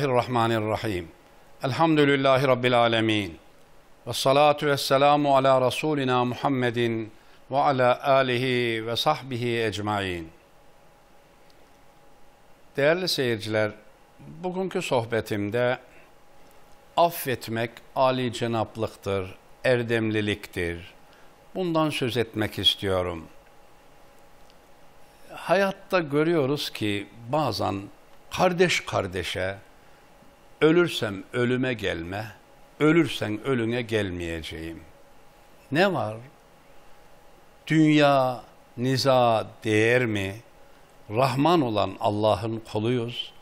Bismillahirrahmanirrahim. Elhamdülillahi Rabbil alemin. Ve salatu ve selamu ala Resulina Muhammedin ve ala alihi ve sahbihi ecmain. Değerli seyirciler, bugünkü sohbetimde affetmek Ali cenaplıktır, erdemliliktir. Bundan söz etmek istiyorum. Hayatta görüyoruz ki bazen kardeş kardeşe, ölürsem ölüme gelme, ölürsen ölüne gelmeyeceğim. Ne var? Dünya niza değer mi? Rahman olan Allah'ın koluyuz.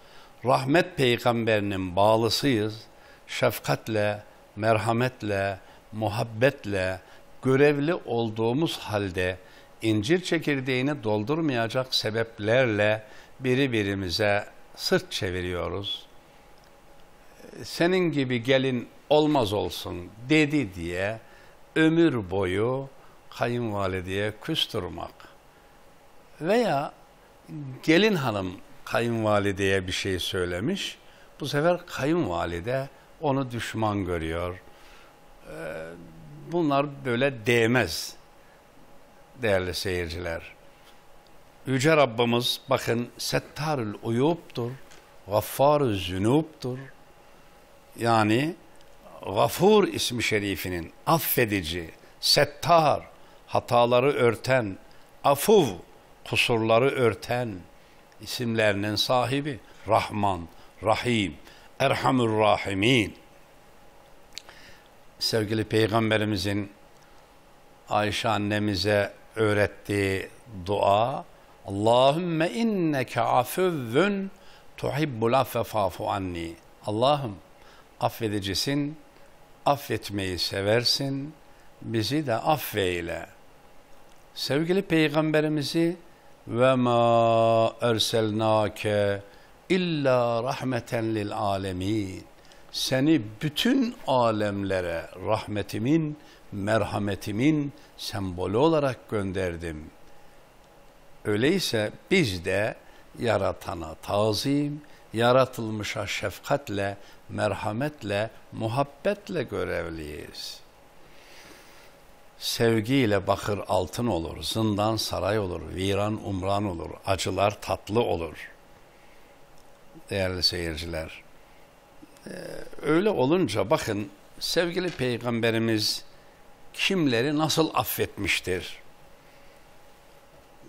Rahmet peygamberinin bağlısıyız. Şefkatle, merhametle, muhabbetle görevli olduğumuz halde incir çekirdeğini doldurmayacak sebeplerle biri birimize sırt çeviriyoruz.'' senin gibi gelin olmaz olsun dedi diye ömür boyu kayınvalideye küstürmek veya gelin hanım kayınvalideye bir şey söylemiş bu sefer kayınvalide onu düşman görüyor ee, bunlar böyle değmez değerli seyirciler Yüce Rabbimiz bakın settarül uyuptur gaffarü zünubtur yani Gafur ismi şerifinin affedici, settar, hataları örten, afuv, kusurları örten isimlerinin sahibi Rahman, Rahim, Erhamur Rahimin. Sevgili Peygamberimizin Ayşe annemize öğrettiği dua Allahümme inneke afuvvun tuhibbul affe fafu anni. Allah'ım affedicisin, affetmeyi seversin, bizi de affeyle. Sevgili Peygamberimizi ve ma erselnake illa rahmeten lil alemin. Seni bütün alemlere rahmetimin, merhametimin sembolü olarak gönderdim. Öyleyse biz de yaratana tazim, yaratılmışa şefkatle, merhametle, muhabbetle görevliyiz. Sevgiyle bakır altın olur, zindan saray olur, viran umran olur, acılar tatlı olur. Değerli seyirciler, e, öyle olunca bakın sevgili peygamberimiz kimleri nasıl affetmiştir?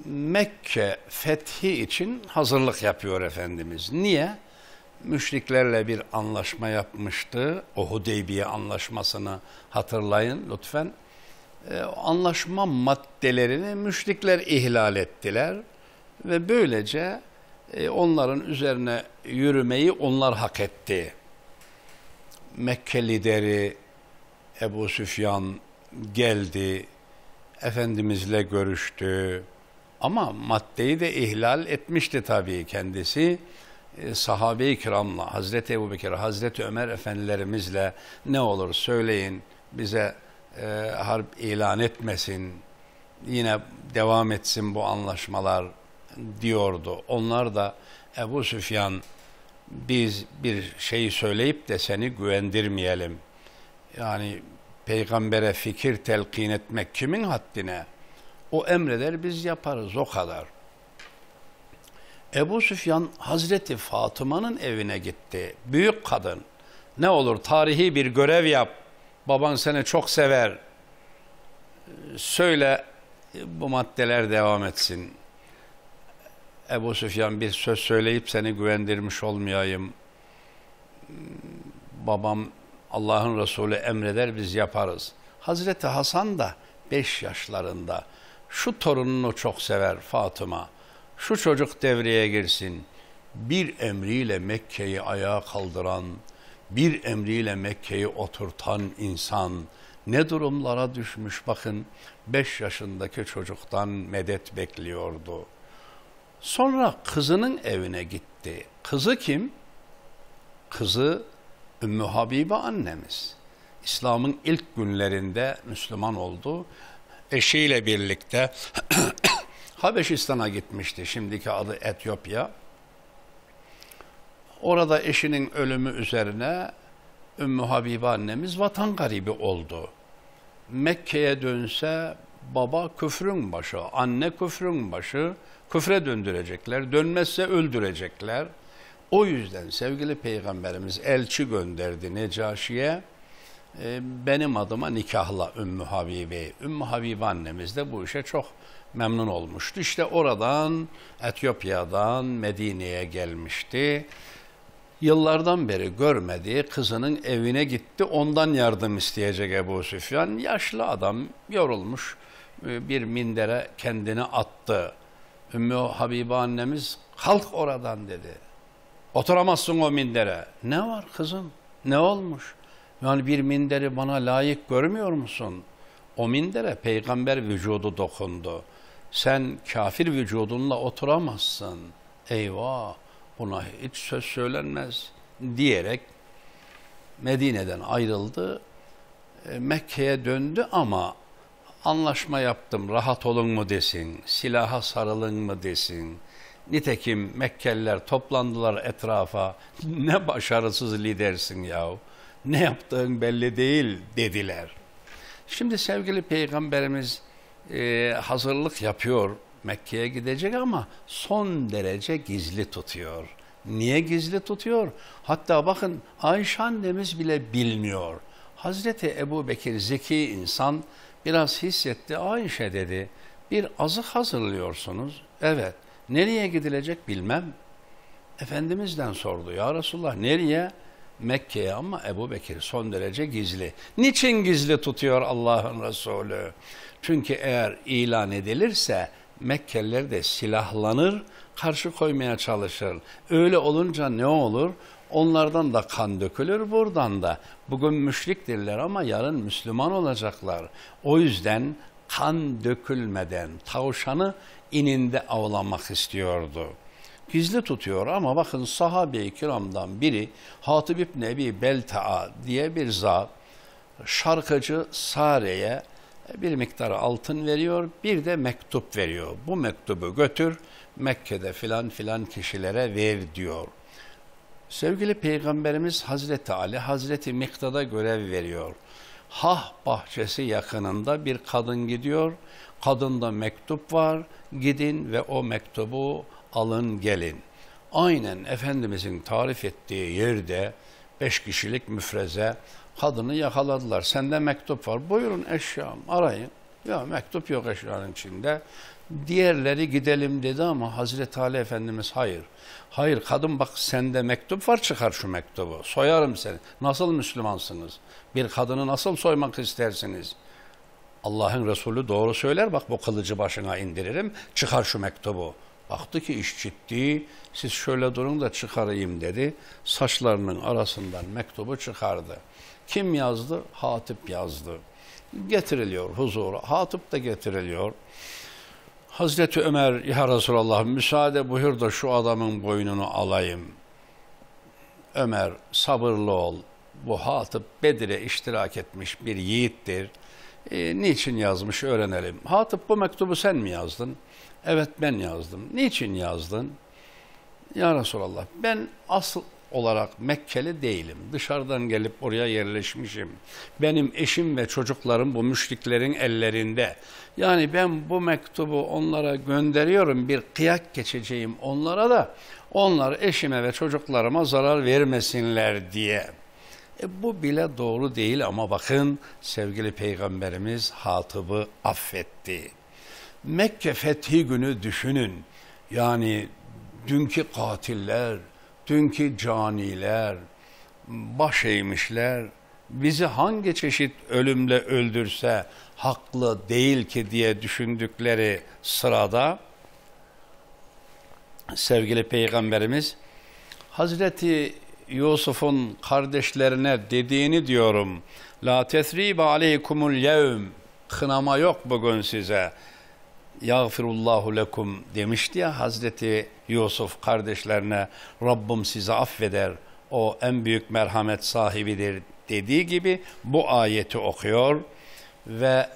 Mekke fethi için hazırlık yapıyor Efendimiz. Niye? Müşriklerle bir anlaşma yapmıştı. O Hudeybiye anlaşmasını hatırlayın lütfen. E, anlaşma maddelerini müşrikler ihlal ettiler. Ve böylece e, onların üzerine yürümeyi onlar hak etti. Mekke lideri Ebu Süfyan geldi, Efendimizle görüştü, ama maddeyi de ihlal etmişti tabii kendisi. Ee, sahabe-i kiramla, Hazreti Ebu Bekir, Hazreti Ömer efendilerimizle ne olur söyleyin bize e, harp ilan etmesin, yine devam etsin bu anlaşmalar diyordu. Onlar da Ebu Süfyan biz bir şey söyleyip de seni güvendirmeyelim. Yani peygambere fikir telkin etmek kimin haddine? O emreder biz yaparız o kadar. Ebu Süfyan Hazreti Fatıma'nın evine gitti. Büyük kadın. Ne olur tarihi bir görev yap. Baban seni çok sever. Söyle bu maddeler devam etsin. Ebu Süfyan bir söz söyleyip seni güvendirmiş olmayayım. Babam Allah'ın Resulü emreder biz yaparız. Hazreti Hasan da beş yaşlarında şu torununu çok sever Fatıma, şu çocuk devreye girsin. Bir emriyle Mekke'yi ayağa kaldıran, bir emriyle Mekke'yi oturtan insan ne durumlara düşmüş bakın Beş yaşındaki çocuktan medet bekliyordu. Sonra kızının evine gitti. Kızı kim? Kızı Ümmü Habibe annemiz. İslam'ın ilk günlerinde Müslüman oldu eşiyle birlikte Habeşistan'a gitmişti, şimdiki adı Etiyopya. Orada eşinin ölümü üzerine Ümmü Habibe annemiz vatan garibi oldu. Mekke'ye dönse baba küfrün başı, anne küfrün başı, küfre döndürecekler, dönmezse öldürecekler. O yüzden sevgili Peygamberimiz elçi gönderdi Necaşi'ye. Ee, benim adıma nikahla Ümmü Habibe'yi. Ümmü Habibe annemiz de bu işe çok memnun olmuştu. İşte oradan Etiyopya'dan Medine'ye gelmişti. Yıllardan beri görmediği kızının evine gitti. Ondan yardım isteyecek Ebu Süfyan. Yaşlı adam yorulmuş e, bir mindere kendini attı. Ümmü Habibe annemiz kalk oradan dedi. Oturamazsın o mindere. Ne var kızım? Ne olmuş? Yani bir minderi bana layık görmüyor musun? O mindere peygamber vücudu dokundu. Sen kafir vücudunla oturamazsın. Eyvah buna hiç söz söylenmez diyerek Medine'den ayrıldı. E, Mekke'ye döndü ama anlaşma yaptım rahat olun mu desin, silaha sarılın mı desin. Nitekim Mekkeliler toplandılar etrafa. ne başarısız lidersin yahu ne yaptığın belli değil dediler. Şimdi sevgili peygamberimiz e, hazırlık yapıyor Mekke'ye gidecek ama son derece gizli tutuyor. Niye gizli tutuyor? Hatta bakın Ayşe annemiz bile bilmiyor. Hazreti Ebu Bekir zeki insan biraz hissetti. Ayşe dedi bir azık hazırlıyorsunuz. Evet nereye gidilecek bilmem. Efendimiz'den sordu ya Resulullah nereye? Nereye? Mekke'ye ama Ebu Bekir son derece gizli. Niçin gizli tutuyor Allah'ın Resulü? Çünkü eğer ilan edilirse Mekkeliler de silahlanır, karşı koymaya çalışır. Öyle olunca ne olur? Onlardan da kan dökülür buradan da. Bugün müşriktirler ama yarın Müslüman olacaklar. O yüzden kan dökülmeden tavşanı ininde avlamak istiyordu.'' gizli tutuyor ama bakın sahabe-i kiramdan biri Hatib İbni Ebi Belta'a diye bir zat şarkıcı Sare'ye bir miktar altın veriyor bir de mektup veriyor. Bu mektubu götür Mekke'de filan filan kişilere ver diyor. Sevgili Peygamberimiz Hazreti Ali Hazreti Miktada görev veriyor. Hah bahçesi yakınında bir kadın gidiyor. Kadında mektup var. Gidin ve o mektubu alın gelin. Aynen Efendimizin tarif ettiği yerde beş kişilik müfreze kadını yakaladılar. Sende mektup var. Buyurun eşyam arayın. Ya mektup yok eşyanın içinde. Diğerleri gidelim dedi ama Hazreti Ali Efendimiz hayır. Hayır kadın bak sende mektup var çıkar şu mektubu. Soyarım seni. Nasıl Müslümansınız? Bir kadını nasıl soymak istersiniz? Allah'ın Resulü doğru söyler bak bu kılıcı başına indiririm. Çıkar şu mektubu. Baktı ki iş ciddi, siz şöyle durun da çıkarayım dedi. Saçlarının arasından mektubu çıkardı. Kim yazdı? Hatip yazdı. Getiriliyor huzura. Hatip de getiriliyor. Hazreti Ömer, ya Resulallah müsaade buyur da şu adamın boynunu alayım. Ömer sabırlı ol. Bu Hatip Bedir'e iştirak etmiş bir yiğittir. E, niçin yazmış öğrenelim. Hatip bu mektubu sen mi yazdın? Evet ben yazdım. Niçin yazdın? Ya Resulallah ben asıl olarak Mekkeli değilim. Dışarıdan gelip oraya yerleşmişim. Benim eşim ve çocuklarım bu müşriklerin ellerinde. Yani ben bu mektubu onlara gönderiyorum. Bir kıyak geçeceğim onlara da onlar eşime ve çocuklarıma zarar vermesinler diye. E bu bile doğru değil ama bakın sevgili peygamberimiz hatıbı affetti. Mekke fethi günü düşünün. Yani dünkü katiller, dünkü caniler, baş eğmişler, bizi hangi çeşit ölümle öldürse haklı değil ki diye düşündükleri sırada sevgili peygamberimiz Hazreti Yusuf'un kardeşlerine dediğini diyorum. La tesribe aleykumul yevm. Kınama yok bugün size yağfirullahu lekum demişti ya Hazreti Yusuf kardeşlerine Rabbim sizi affeder o en büyük merhamet sahibidir dediği gibi bu ayeti okuyor ve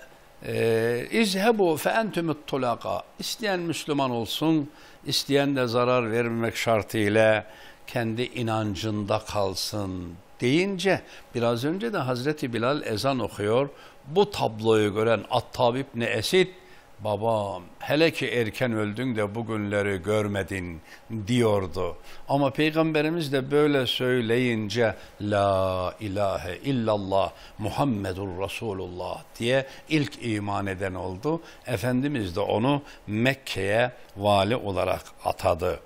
e, izhebu fe entümüt tulaka isteyen Müslüman olsun isteyen de zarar vermemek şartıyla kendi inancında kalsın deyince biraz önce de Hazreti Bilal ezan okuyor bu tabloyu gören Attab İbni Esid babam hele ki erken öldün de bugünleri görmedin diyordu. Ama Peygamberimiz de böyle söyleyince la ilahe illallah Muhammedur Resulullah diye ilk iman eden oldu. Efendimiz de onu Mekke'ye vali olarak atadı.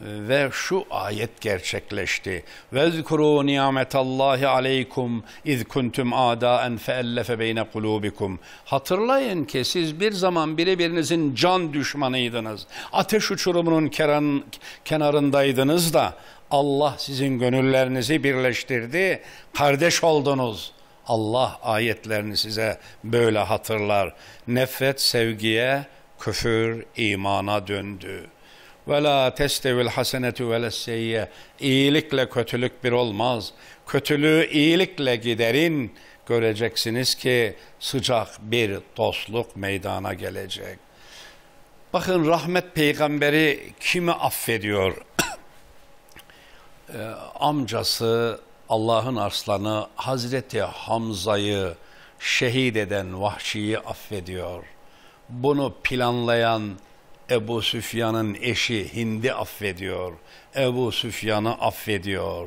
Ee, ve şu ayet gerçekleşti. Vezkuru ni'metallahi aleykum iz kuntum adaen feellefe beyne kulubikum. Hatırlayın ki siz bir zaman birbirinizin can düşmanıydınız. Ateş uçurumunun keran, kenarındaydınız da Allah sizin gönüllerinizi birleştirdi. Kardeş oldunuz. Allah ayetlerini size böyle hatırlar. Nefret sevgiye, küfür imana döndü.'' Ve la testevil hasenetu ve seyye. İyilikle kötülük bir olmaz. Kötülüğü iyilikle giderin. Göreceksiniz ki sıcak bir dostluk meydana gelecek. Bakın rahmet peygamberi kimi affediyor? e, amcası Allah'ın arslanı Hazreti Hamza'yı şehit eden vahşiyi affediyor. Bunu planlayan Ebu Süfyan'ın eşi Hindi affediyor. Ebu Süfyan'ı affediyor.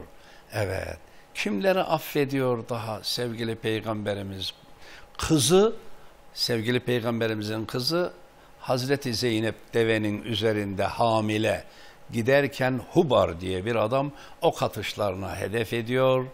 Evet. Kimleri affediyor daha sevgili peygamberimiz? Kızı, sevgili peygamberimizin kızı Hazreti Zeynep devenin üzerinde hamile giderken Hubar diye bir adam o katışlarına hedef ediyor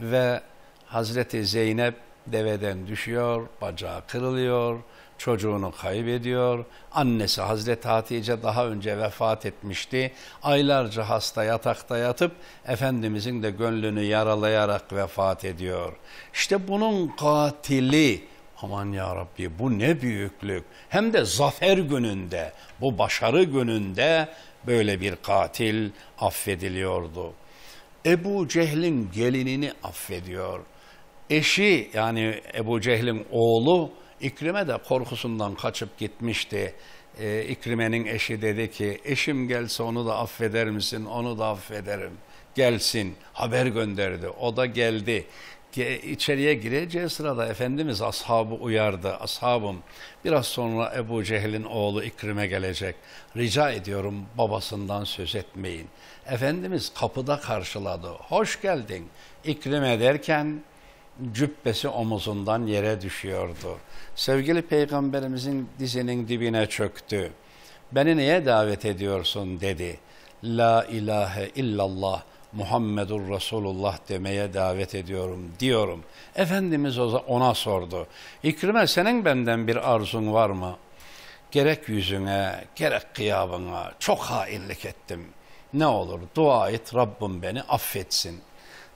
ve Hazreti Zeynep deveden düşüyor, bacağı kırılıyor çocuğunu kaybediyor. Annesi Hazreti Hatice daha önce vefat etmişti. Aylarca hasta yatakta yatıp Efendimizin de gönlünü yaralayarak vefat ediyor. İşte bunun katili aman ya Rabbi bu ne büyüklük. Hem de zafer gününde bu başarı gününde böyle bir katil affediliyordu. Ebu Cehil'in gelinini affediyor. Eşi yani Ebu Cehil'in oğlu İkrime de korkusundan kaçıp gitmişti. Ee, İkrime'nin eşi dedi ki eşim gelse onu da affeder misin? Onu da affederim. Gelsin haber gönderdi. O da geldi. Ge içeriye gireceği sırada Efendimiz ashabı uyardı. Ashabım biraz sonra Ebu Cehil'in oğlu İkrim'e gelecek. Rica ediyorum babasından söz etmeyin. Efendimiz kapıda karşıladı. Hoş geldin İkrim'e derken cübbesi omuzundan yere düşüyordu. Sevgili peygamberimizin dizinin dibine çöktü. Beni niye davet ediyorsun dedi. La ilahe illallah Muhammedur Resulullah demeye davet ediyorum diyorum. Efendimiz ona sordu. İkrime senin benden bir arzun var mı? Gerek yüzüne gerek kıyabına çok hainlik ettim. Ne olur dua et Rabbim beni affetsin.''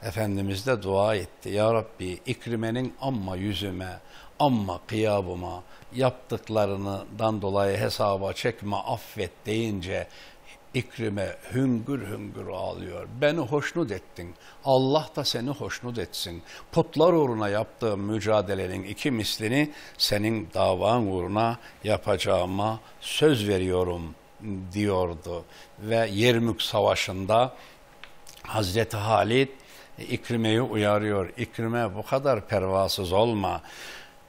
Efendimiz de dua etti. Ya Rabbi ikrimenin amma yüzüme, amma kıyabıma, yaptıklarından dolayı hesaba çekme, affet deyince ikrime hüngür hüngür ağlıyor. Beni hoşnut ettin. Allah da seni hoşnut etsin. Putlar uğruna yaptığım mücadelenin iki mislini senin davan uğruna yapacağıma söz veriyorum diyordu. Ve Yermük Savaşı'nda Hazreti Halid İkrime'yi uyarıyor. İkrime bu kadar pervasız olma.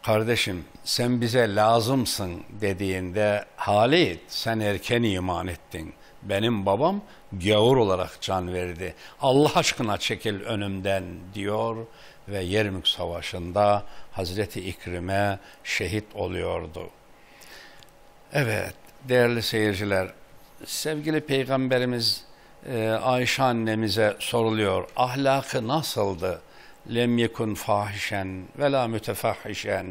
Kardeşim sen bize lazımsın dediğinde Halit sen erken iman ettin. Benim babam gavur olarak can verdi. Allah aşkına çekil önümden diyor ve Yermük Savaşı'nda Hazreti İkrim'e şehit oluyordu. Evet değerli seyirciler sevgili peygamberimiz ee, Ayşe annemize soruluyor. Ahlakı nasıldı? Lem yekun fahişen ve la mütefahişen.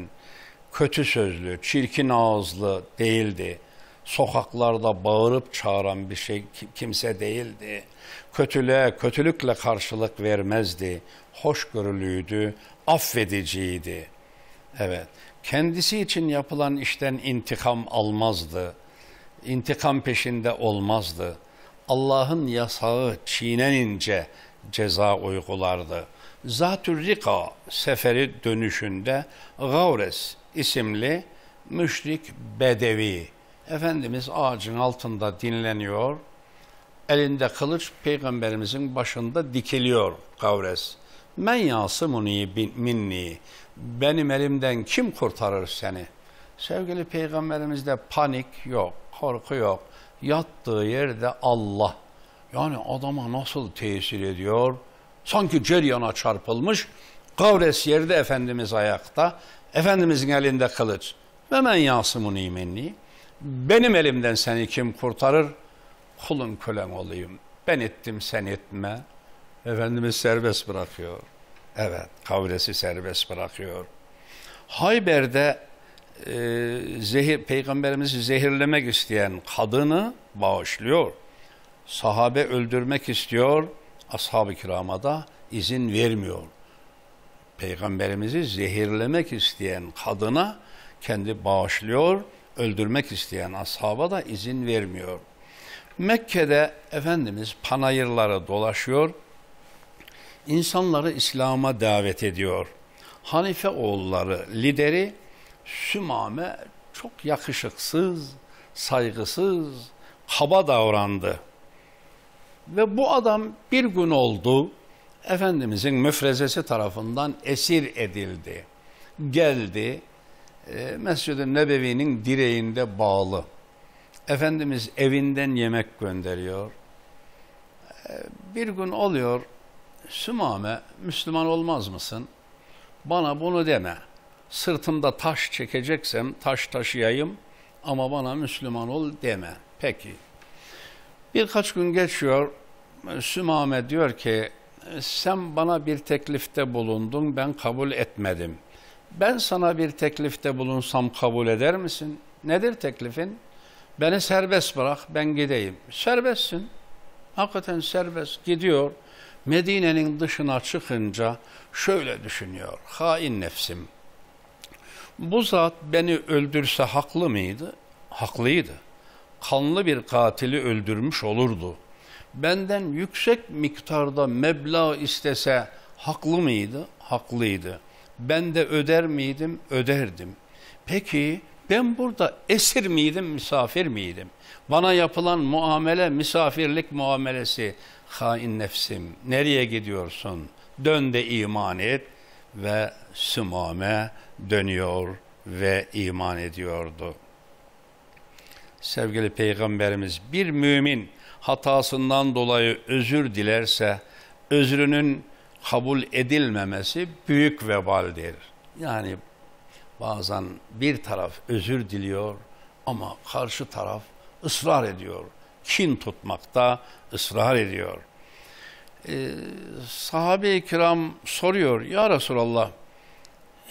Kötü sözlü, çirkin ağızlı değildi. Sokaklarda bağırıp çağıran bir şey kimse değildi. Kötülüğe, kötülükle karşılık vermezdi. Hoşgörülüydü, affediciydi. Evet, kendisi için yapılan işten intikam almazdı. İntikam peşinde olmazdı.'' Allah'ın yasağı çiğnenince ceza uygulardı. Zatür Rika seferi dönüşünde Gavres isimli müşrik bedevi Efendimiz ağacın altında dinleniyor. Elinde kılıç peygamberimizin başında dikiliyor Gavres. Men yasimuni minni. Benim elimden kim kurtarır seni? Sevgili peygamberimizde panik yok, korku yok. Yattığı yerde Allah. Yani adama nasıl tesir ediyor? Sanki ceryana çarpılmış. Gavres yerde Efendimiz ayakta. Efendimizin elinde kılıç. Ve men yasımın imenni. Benim elimden seni kim kurtarır? Kulun kölem olayım. Ben ettim sen etme. Efendimiz serbest bırakıyor. Evet, kavresi serbest bırakıyor. Hayber'de e, zehir, peygamberimizi zehirlemek isteyen kadını bağışlıyor. Sahabe öldürmek istiyor, ashab-ı kirama da izin vermiyor. Peygamberimizi zehirlemek isteyen kadına kendi bağışlıyor, öldürmek isteyen ashaba da izin vermiyor. Mekke'de Efendimiz panayırlara dolaşıyor, insanları İslam'a davet ediyor. Hanife oğulları lideri Sümame çok yakışıksız, saygısız, kaba davrandı. Ve bu adam bir gün oldu, Efendimizin müfrezesi tarafından esir edildi. Geldi, e, Mescid-i Nebevi'nin direğinde bağlı. Efendimiz evinden yemek gönderiyor. E, bir gün oluyor, Sümame Müslüman olmaz mısın? Bana bunu deme.'' sırtımda taş çekeceksem taş taşıyayım ama bana Müslüman ol deme. Peki. Birkaç gün geçiyor. Sümame diyor ki sen bana bir teklifte bulundun ben kabul etmedim. Ben sana bir teklifte bulunsam kabul eder misin? Nedir teklifin? Beni serbest bırak ben gideyim. Serbestsin. Hakikaten serbest gidiyor. Medine'nin dışına çıkınca şöyle düşünüyor. Hain nefsim bu zat beni öldürse haklı mıydı? Haklıydı. Kanlı bir katili öldürmüş olurdu. Benden yüksek miktarda meblağ istese haklı mıydı? Haklıydı. Ben de öder miydim? Öderdim. Peki ben burada esir miydim, misafir miydim? Bana yapılan muamele misafirlik muamelesi. Hain nefsim nereye gidiyorsun? Dön de iman et ve sımame dönüyor ve iman ediyordu. Sevgili Peygamberimiz bir mümin hatasından dolayı özür dilerse özrünün kabul edilmemesi büyük vebaldir. Yani bazen bir taraf özür diliyor ama karşı taraf ısrar ediyor. Kin tutmakta ısrar ediyor. Ee, sahabe-i kiram soruyor ya Resulallah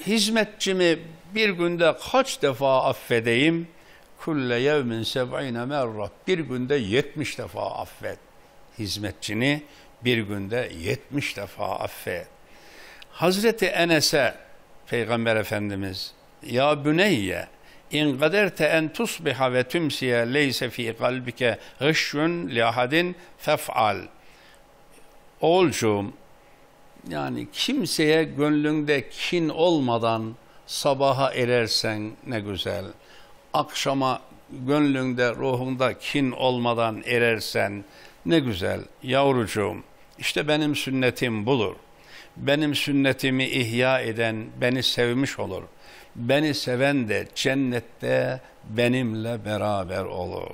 hizmetçimi bir günde kaç defa affedeyim? Kulle yevmin seb'ine merra. Bir günde yetmiş defa affet. Hizmetçini bir günde yetmiş defa affet. Hazreti Enes'e Peygamber Efendimiz ya büneyye in kaderte en tusbiha ve tümsiye leyse fi kalbike gışşun lihadin ahadin fef'al. Oğulcuğum yani kimseye gönlünde kin olmadan sabaha erersen ne güzel. Akşama gönlünde, ruhunda kin olmadan erersen ne güzel yavrucuğum. İşte benim sünnetim budur. Benim sünnetimi ihya eden beni sevmiş olur. Beni seven de cennette benimle beraber olur.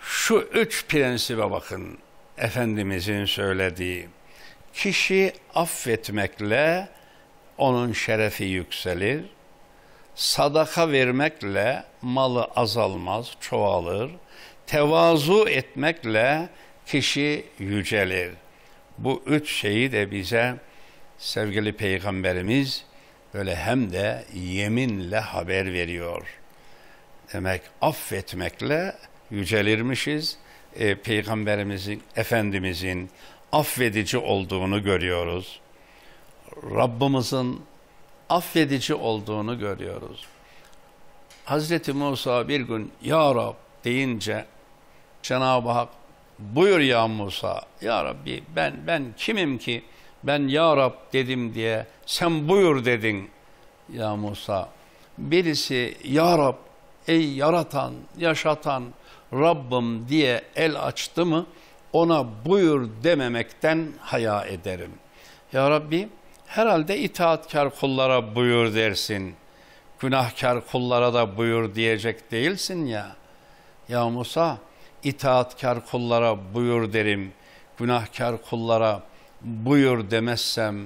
Şu üç prensibe bakın Efendimizin söylediği. Kişi affetmekle onun şerefi yükselir, sadaka vermekle malı azalmaz, çoğalır, tevazu etmekle kişi yücelir. Bu üç şeyi de bize sevgili Peygamberimiz öyle hem de yeminle haber veriyor. Demek affetmekle yücelirmişiz. E, Peygamberimizin, Efendimizin affedici olduğunu görüyoruz. Rabbimizin affedici olduğunu görüyoruz. Hazreti Musa bir gün Ya Rab deyince Cenab-ı Hak buyur ya Musa Ya Rabbi ben ben kimim ki ben Ya Rab dedim diye sen buyur dedin ya Musa. Birisi Ya Rab ey yaratan yaşatan Rabbim diye el açtı mı ona buyur dememekten haya ederim. Ya Rabbi herhalde itaatkar kullara buyur dersin. Günahkar kullara da buyur diyecek değilsin ya. Ya Musa itaatkar kullara buyur derim. Günahkar kullara buyur demezsem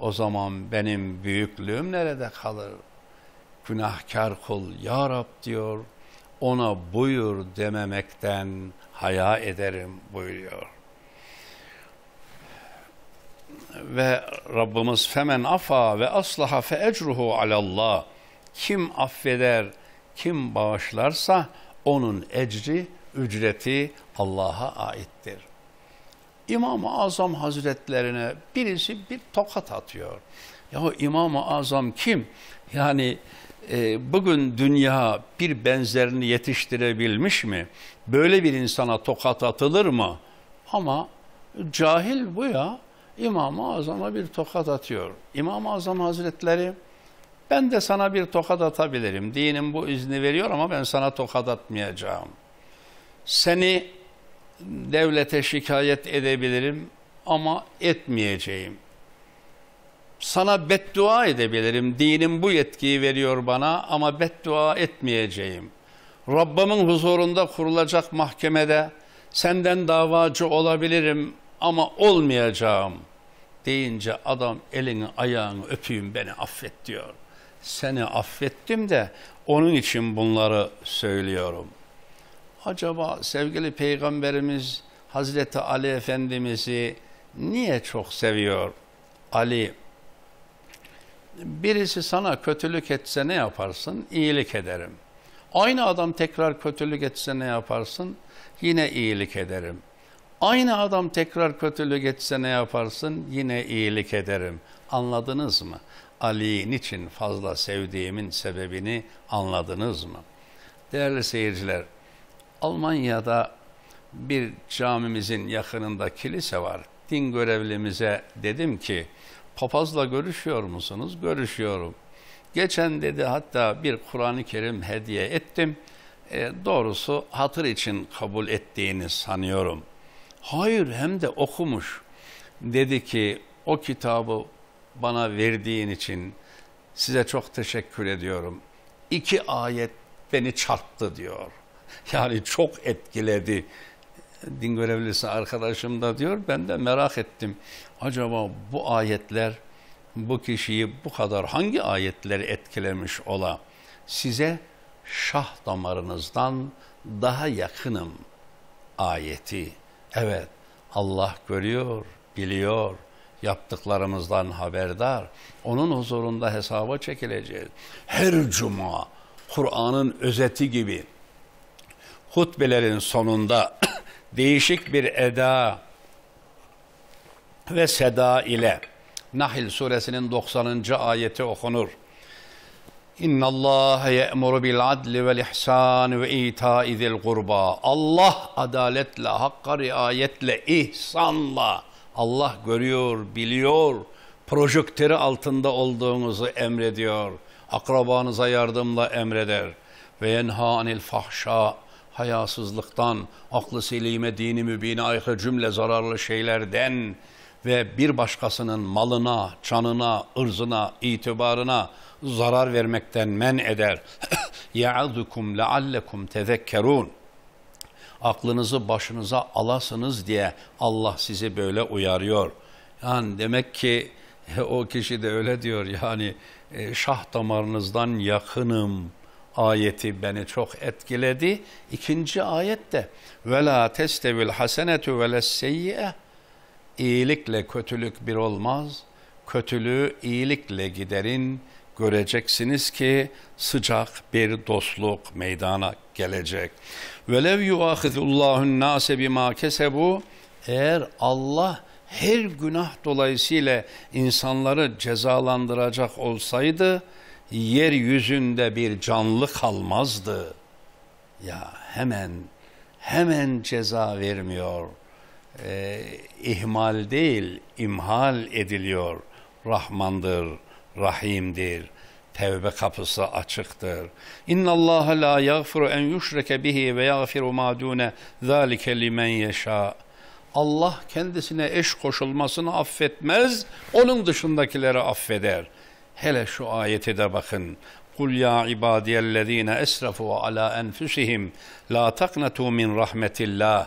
o zaman benim büyüklüğüm nerede kalır? Günahkar kul ya Rab diyor ona buyur dememekten haya ederim buyuruyor. Ve Rabbimiz femen afa ve aslaha fe ecruhu alallah. Kim affeder, kim bağışlarsa onun ecri, ücreti Allah'a aittir. İmam-ı Azam Hazretlerine birisi bir tokat atıyor. Ya İmam-ı Azam kim? Yani e, bugün dünya bir benzerini yetiştirebilmiş mi? Böyle bir insana tokat atılır mı? Ama cahil bu ya İmam-ı Azam'a bir tokat atıyor. İmam-ı Azam Hazretleri ben de sana bir tokat atabilirim. Dinim bu izni veriyor ama ben sana tokat atmayacağım. Seni devlete şikayet edebilirim ama etmeyeceğim. Sana beddua edebilirim. Dinim bu yetkiyi veriyor bana ama beddua etmeyeceğim. Rabbimin huzurunda kurulacak mahkemede senden davacı olabilirim ama olmayacağım deyince adam elini ayağını öpeyim beni affet diyor. Seni affettim de onun için bunları söylüyorum. Acaba sevgili peygamberimiz Hazreti Ali Efendimiz'i niye çok seviyor? Ali birisi sana kötülük etse ne yaparsın? İyilik ederim. Aynı adam tekrar kötülük etse ne yaparsın? Yine iyilik ederim. Aynı adam tekrar kötülük etse ne yaparsın? Yine iyilik ederim. Anladınız mı? Ali'nin için fazla sevdiğimin sebebini anladınız mı? Değerli seyirciler, Almanya'da bir camimizin yakınında kilise var. Din görevlimize dedim ki, papazla görüşüyor musunuz? Görüşüyorum. Geçen dedi hatta bir Kur'an-ı Kerim hediye ettim. E, doğrusu hatır için kabul ettiğini sanıyorum. Hayır hem de okumuş. Dedi ki o kitabı bana verdiğin için size çok teşekkür ediyorum. İki ayet beni çarptı diyor. Yani çok etkiledi. Din görevlisi arkadaşım da diyor ben de merak ettim acaba bu ayetler bu kişiyi bu kadar hangi ayetleri etkilemiş ola? Size şah damarınızdan daha yakınım ayeti. Evet Allah görüyor, biliyor, yaptıklarımızdan haberdar. Onun huzurunda hesaba çekileceğiz. Her cuma Kur'an'ın özeti gibi hutbelerin sonunda değişik bir eda, ve seda ile. Nahl suresinin 90. ayeti okunur. İnna Allah ye'muru bil adli vel ihsan ve ita'i zil kurba. Allah adaletle, hakka riayetle, ihsanla Allah görüyor, biliyor, projektörü altında olduğunuzu emrediyor. Akrabanıza yardımla emreder. Ve yenha anil fahşa hayasızlıktan, aklı selime, dini mübine aykırı cümle zararlı şeylerden ve bir başkasının malına, çanına, ırzına, itibarına zarar vermekten men eder. يَعَذُكُمْ لَعَلَّكُمْ تَذَكَّرُونَ Aklınızı başınıza alasınız diye Allah sizi böyle uyarıyor. Yani demek ki o kişi de öyle diyor yani e, şah damarınızdan yakınım ayeti beni çok etkiledi. İkinci ayette وَلَا تَسْتَوِ الْحَسَنَةُ وَلَا السَّيِّئَةُ İyilikle kötülük bir olmaz, kötülüğü iyilikle giderin, göreceksiniz ki sıcak bir dostluk meydana gelecek. Velev yuahizullahun nase bima kesebu eğer Allah her günah dolayısıyla insanları cezalandıracak olsaydı yeryüzünde bir canlı kalmazdı. Ya hemen hemen ceza vermiyor e, ihmal değil, imhal ediliyor. Rahmandır, Rahim'dir. Tevbe kapısı açıktır. İnna Allah la yaghfiru en yushrike bihi ve yaghfiru ma dune zalike limen yasha. Allah kendisine eş koşulmasını affetmez, onun dışındakileri affeder. Hele şu ayete de bakın. Kul ya ibadiyellezine esrafu ala enfusihim la taknatu min rahmetillah.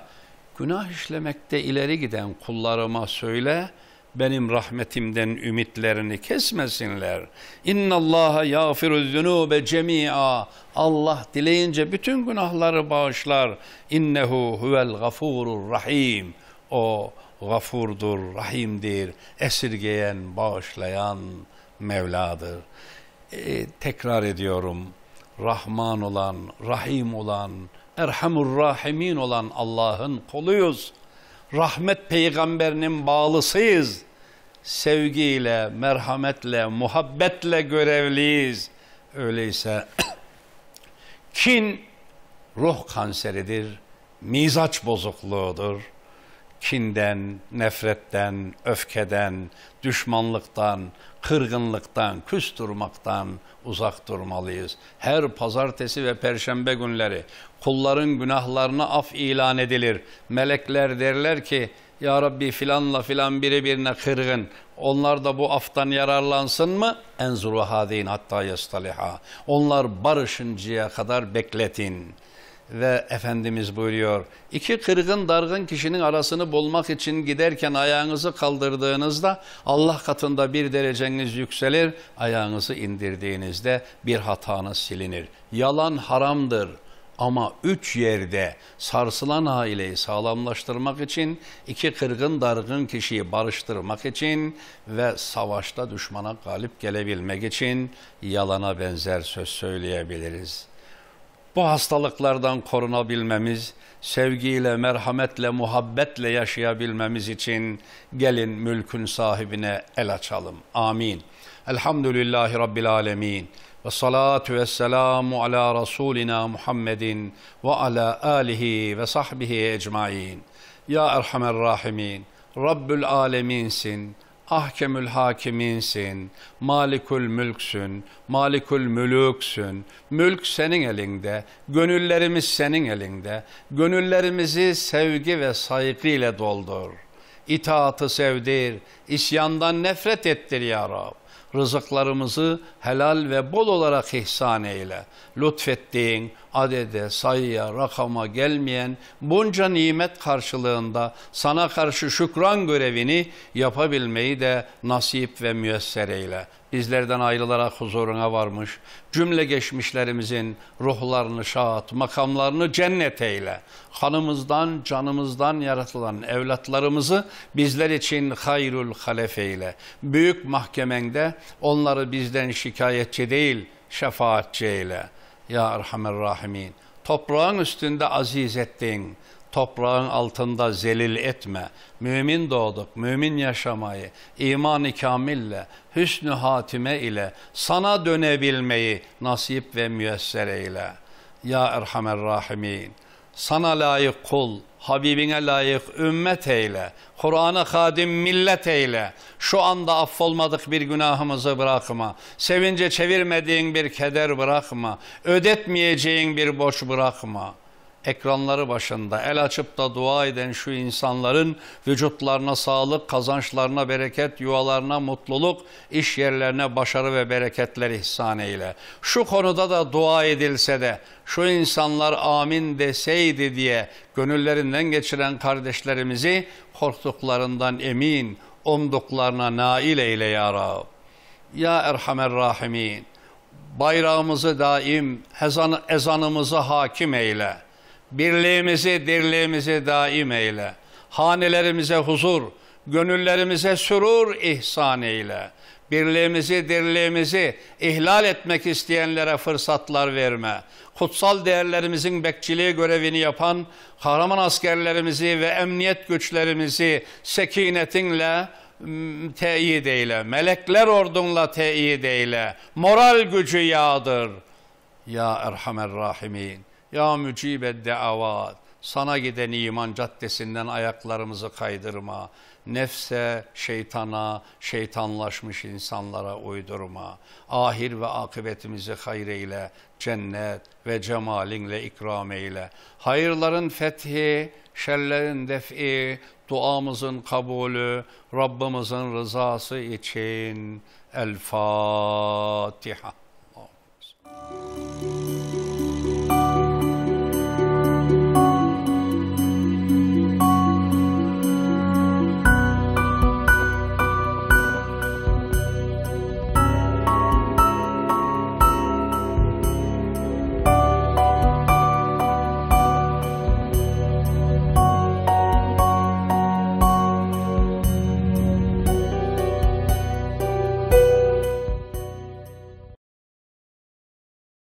Günah işlemekte ileri giden kullarıma söyle, benim rahmetimden ümitlerini kesmesinler. İnna Allaha yağfiru zunube cemia. Allah dileyince bütün günahları bağışlar. İnnehu huvel gafurur rahim. O gafurdur, rahimdir, esirgeyen, bağışlayan Mevla'dır. Ee, tekrar ediyorum, Rahman olan, Rahim olan, Erhamur Rahimin olan Allah'ın koluyuz. Rahmet peygamberinin bağlısıyız. Sevgiyle, merhametle, muhabbetle görevliyiz. Öyleyse kin ruh kanseridir, mizaç bozukluğudur kinden, nefretten, öfkeden, düşmanlıktan, kırgınlıktan, küstürmaktan uzak durmalıyız. Her pazartesi ve perşembe günleri kulların günahlarını af ilan edilir. Melekler derler ki ya Rabbi filanla filan biri birine kırgın. Onlar da bu aftan yararlansın mı? Enzuru hadin hatta yestaliha. Onlar barışıncaya kadar bekletin ve Efendimiz buyuruyor. İki kırgın dargın kişinin arasını bulmak için giderken ayağınızı kaldırdığınızda Allah katında bir dereceniz yükselir. Ayağınızı indirdiğinizde bir hatanız silinir. Yalan haramdır. Ama üç yerde sarsılan aileyi sağlamlaştırmak için, iki kırgın dargın kişiyi barıştırmak için ve savaşta düşmana galip gelebilmek için yalana benzer söz söyleyebiliriz bu hastalıklardan korunabilmemiz, sevgiyle, merhametle, muhabbetle yaşayabilmemiz için gelin mülkün sahibine el açalım. Amin. Elhamdülillahi Rabbil Alemin. Ve salatu ve selamu ala Resulina Muhammedin ve ala alihi ve sahbihi ecmain. Ya Erhamer Rahimin, Rabbül Aleminsin. Ahkemül hakiminsin, malikül mülksün, malikül mülüksün. Mülk senin elinde, gönüllerimiz senin elinde. Gönüllerimizi sevgi ve saygı ile doldur. İtaatı sevdir, isyandan nefret ettir ya Rab rızıklarımızı helal ve bol olarak ihsan eyle. Lütfettiğin, adede, sayıya, rakama gelmeyen bunca nimet karşılığında sana karşı şükran görevini yapabilmeyi de nasip ve müyesser eyle. Bizlerden ayrılarak huzuruna varmış, cümle geçmişlerimizin ruhlarını şahat, makamlarını cennet eyle. Kanımızdan, canımızdan yaratılan evlatlarımızı bizler için hayrul halef eyle. Büyük mahkemende onları bizden şikayetçi değil, şefaatçi eyle.'' ya Erhamer Rahimin. Toprağın üstünde aziz ettin. Toprağın altında zelil etme. Mümin doğduk, mümin yaşamayı, imanı kamille, hüsnü hatime ile, sana dönebilmeyi nasip ve müessere ile. Ya Erhamer Rahimin, sana layık kul, Habibine layık ümmet eyle, Kur'an'a kadim millet eyle. Şu anda affolmadık bir günahımızı bırakma. Sevince çevirmediğin bir keder bırakma. Ödetmeyeceğin bir boş bırakma.'' ekranları başında el açıp da dua eden şu insanların vücutlarına sağlık, kazançlarına bereket, yuvalarına mutluluk, iş yerlerine başarı ve bereketler ihsan eyle. Şu konuda da dua edilse de şu insanlar amin deseydi diye gönüllerinden geçiren kardeşlerimizi korktuklarından emin, umduklarına nail eyle ya Rab. Ya Erhamer Rahimin, bayrağımızı daim, ezan, ezanımızı hakim eyle.'' Birliğimizi, dirliğimizi daim eyle. Hanelerimize huzur, gönüllerimize sürur ihsan eyle. Birliğimizi, dirliğimizi ihlal etmek isteyenlere fırsatlar verme. Kutsal değerlerimizin bekçiliği görevini yapan kahraman askerlerimizi ve emniyet güçlerimizi sekinetinle teyit eyle. Melekler ordunla teyit eyle. Moral gücü yağdır. Ya Erhamer Rahimin. Ya mücibe deavat. Sana giden iman caddesinden ayaklarımızı kaydırma. Nefse, şeytana, şeytanlaşmış insanlara uydurma. Ahir ve akıbetimizi hayır eyle. Cennet ve cemalinle ikram eyle. Hayırların fethi, şerlerin def'i, duamızın kabulü, Rabbimizin rızası için El Fatiha. Allah'ım.